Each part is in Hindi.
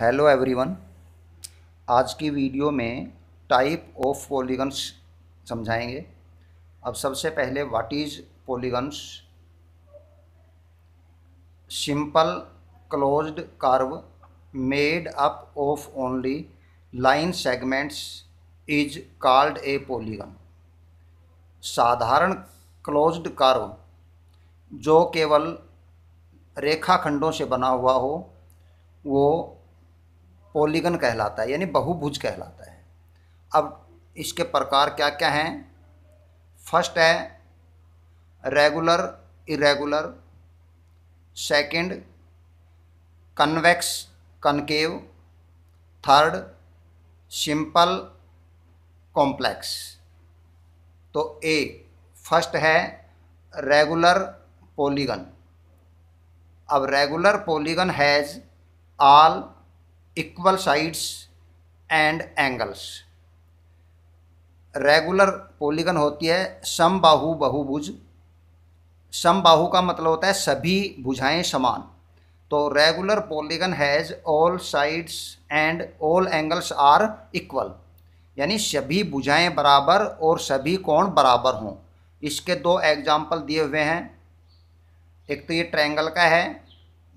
हेलो एवरीवन आज की वीडियो में टाइप ऑफ पॉलीगन्स समझाएंगे अब सबसे पहले what is polygons simple closed curve made up of only line segments is called a polygon साधारण क्लोज्ड कर्व जो केवल रेखाखंडों से बना हुआ हो वो पॉलीगन कहलाता है यानी बहुभुज कहलाता है अब इसके प्रकार क्या क्या हैं फर्स्ट है regular irregular second convex concave third simple complex तो ए फर्स्ट है रेगुलर पॉलीगन अब regular polygon has all equal sides and angles regular polygon होती है सम बाहु बहुभुज सम बाहु का मतलब होता है सभी भुजाएं समान तो regular polygon has all sides and all angles are equal यानी सभी भुजाएं बराबर और सभी कोण बराबर हों इसके दो एग्जाम्पल दिए हुए हैं एक तो ये ट्रैंगल का है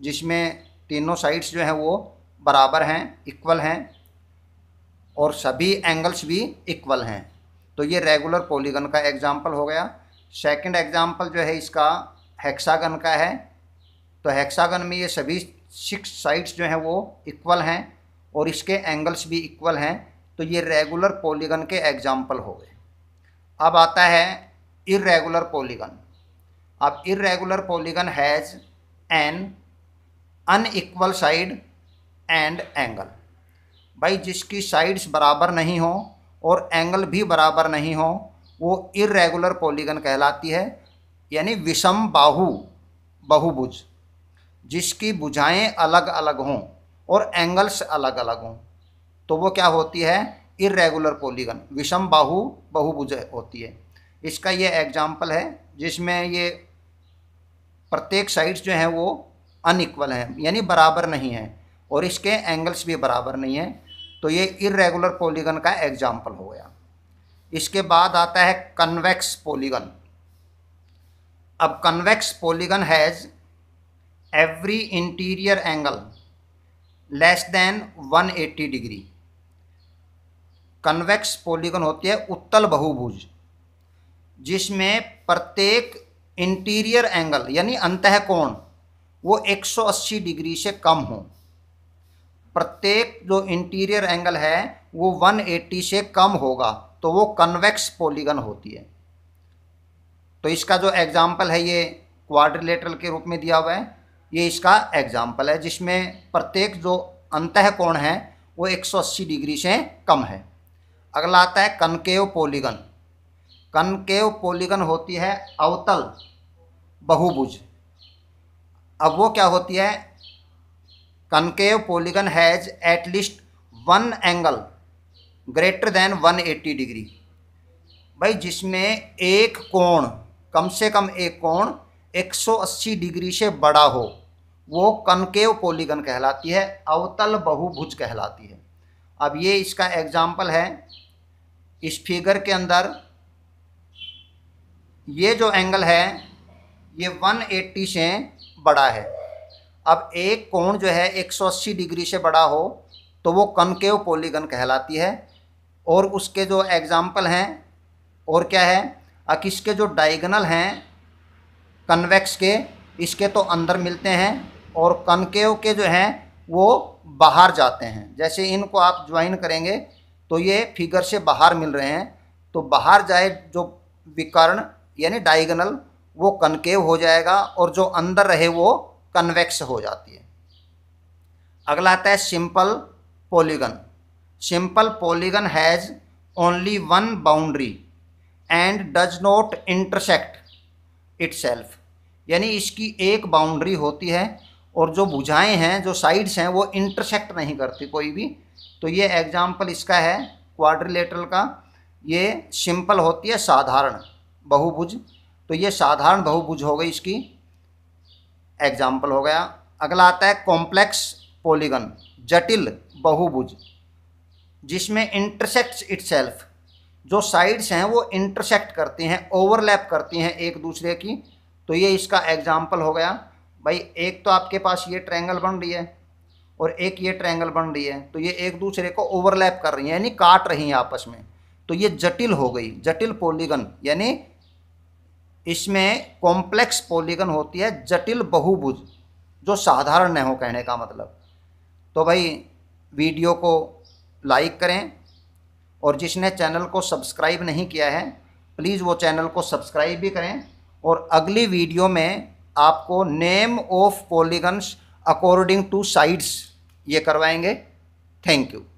जिसमें तीनों साइड्स जो हैं वो बराबर हैं इक्वल हैं और सभी एंगल्स भी इक्वल हैं तो ये रेगुलर पॉलीगन का एग्जाम्पल हो गया सेकंड एग्जाम्पल जो है इसका हेक्सागन का है तो हेक्सागन में ये सभी सिक्स साइड्स जो हैं वो इक्वल हैं और इसके एंगल्स भी इक्वल हैं तो ये रेगुलर पॉलीगन के एग्जाम्पल हो गए अब आता है इरेगुलर पॉलीगन अब irregular polygon has an unequal side and angle भाई जिसकी साइड्स बराबर नहीं हो और एंगल भी बराबर नहीं हो वो इरेगुलर पॉलीगन कहलाती है यानी विषम बाहु बहुभुज जिसकी बुझाएँ अलग अलग हों और एंगल्स अलग अलग हों तो वो क्या होती है इरेगुलर पॉलीगन विषम बाहु बहुभुज होती है इसका ये एग्जाम्पल है जिसमें ये प्रत्येक साइड्स जो हैं वो अनइक्वल हैं यानी बराबर नहीं हैं और इसके एंगल्स भी बराबर नहीं है तो ये इरेगुलर पॉलीगन का एग्जाम्पल हो गया इसके बाद आता है कन्वेक्स पॉलीगन अब convex polygon has every interior angle less than 180 degree convex polygon होती है उत्तल बहुभुज जिसमें प्रत्येक इंटीरियर एंगल यानी अंतः कोण वो 180 डिग्री से कम हों प्रत्येक जो इंटीरियर एंगल है वो 180 से कम होगा तो वो कन्वेक्स पॉलीगन होती है तो इसका जो एग्जाम्पल है ये क्वाड्रिलेटरल के रूप में दिया हुआ है ये इसका एग्जाम्पल है जिसमें प्रत्येक जो अंतः कोण है वो 180 डिग्री से कम है अगला आता है कनकेव पॉलीगन कनकेव पॉलीगन होती है अवतल बहुभुज अब वो क्या होती है concave polygon has at one angle greater than one 180 degree भाई जिसमें एक कोण कम से कम एक कोण 180 डिग्री से बड़ा हो वो कनकेव पोलीगन कहलाती है अवतल बहुभुज कहलाती है अब ये इसका एग्जाम्पल है इस फिगर के अंदर ये जो एंगल है ये 180 से बड़ा है अब एक कोण जो है 180 डिग्री से बड़ा हो तो वो कनकेव पॉलीगन कहलाती है और उसके जो एग्ज़ाम्पल हैं और क्या है इसके जो डाइगनल हैं कन्वेक्स के इसके तो अंदर मिलते हैं और कनकेव के जो हैं वो बाहर जाते हैं जैसे इनको आप ज्वाइन करेंगे तो ये फिगर से बाहर मिल रहे हैं तो बाहर जाए जो विकर्ण यानी डाइगनल वो कनकेव हो जाएगा और जो अंदर रहे वो कन्वेक्स हो जाती है अगला आता है simple polygon simple polygon has only one boundary and does not intersect it यानी इसकी एक बाउंड्री होती है और जो भुजाएं हैं जो साइड्स हैं वो इंटरसेक्ट नहीं करती कोई भी तो ये एग्जाम्पल इसका है क्वाड्रिलेटरल का ये सिंपल होती है साधारण बहुभुज तो ये साधारण बहुभुज हो गई इसकी एग्जाम्पल हो गया अगला आता है कॉम्प्लेक्स पॉलीगन जटिल बहुभुज जिसमें इंटरसेक्ट्स इटसेल्फ जो साइड्स हैं वो इंटरसेक्ट करती हैं ओवरलैप करती हैं एक दूसरे की तो ये इसका एग्जाम्पल हो गया भाई एक तो आपके पास ये ट्रैंगल बन रही है और एक ये ट्रैंगल बन रही है तो ये एक दूसरे को ओवरलैप कर रही है यानी काट रही हैं आपस में तो ये जटिल हो गई जटिल पोलिगन यानी इसमें कॉम्प्लेक्स पॉलीगन होती है जटिल बहुभुज जो साधारण न हो कहने का मतलब तो भाई वीडियो को लाइक करें और जिसने चैनल को सब्सक्राइब नहीं किया है प्लीज़ वो चैनल को सब्सक्राइब भी करें और अगली वीडियो में आपको name of polygons according to sides ये करवाएंगे थैंक यू